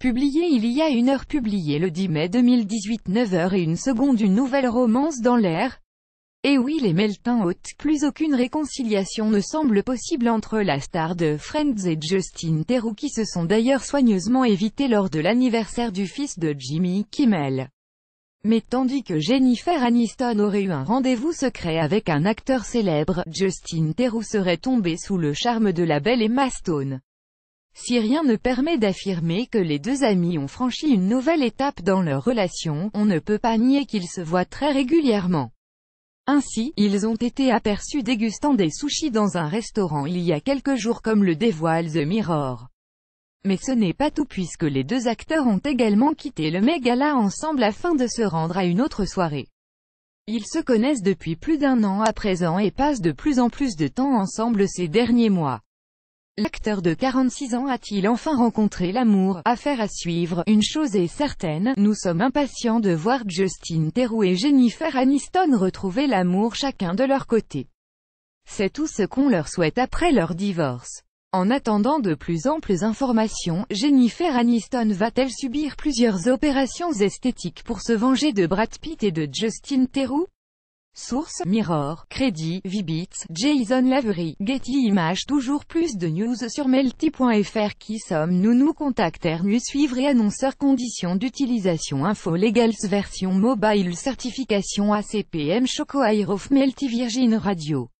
Publié il y a une heure publié le 10 mai 2018 9h et une seconde une nouvelle romance dans l'air. Eh oui les Meltin hôtes, plus aucune réconciliation ne semble possible entre la star de Friends et Justin Theroux qui se sont d'ailleurs soigneusement évités lors de l'anniversaire du fils de Jimmy Kimmel. Mais tandis que Jennifer Aniston aurait eu un rendez-vous secret avec un acteur célèbre, Justin Theroux serait tombé sous le charme de la belle Emma Stone. Si rien ne permet d'affirmer que les deux amis ont franchi une nouvelle étape dans leur relation, on ne peut pas nier qu'ils se voient très régulièrement. Ainsi, ils ont été aperçus dégustant des sushis dans un restaurant il y a quelques jours comme le dévoile The Mirror. Mais ce n'est pas tout puisque les deux acteurs ont également quitté le Megala ensemble afin de se rendre à une autre soirée. Ils se connaissent depuis plus d'un an à présent et passent de plus en plus de temps ensemble ces derniers mois. L'acteur de 46 ans a-t-il enfin rencontré l'amour Affaire à suivre, une chose est certaine, nous sommes impatients de voir Justin Theroux et Jennifer Aniston retrouver l'amour chacun de leur côté. C'est tout ce qu'on leur souhaite après leur divorce. En attendant de plus amples informations, Jennifer Aniston va-t-elle subir plusieurs opérations esthétiques pour se venger de Brad Pitt et de Justin Theroux Source, Mirror, Crédit, Vbits, Jason Lavery, Getty Images Toujours plus de news sur melty.fr Qui sommes-nous Nous contacter. nous suivre et annonceurs Conditions d'utilisation Info Legals Version Mobile Certification ACPM Choco Aerof Melty Virgin Radio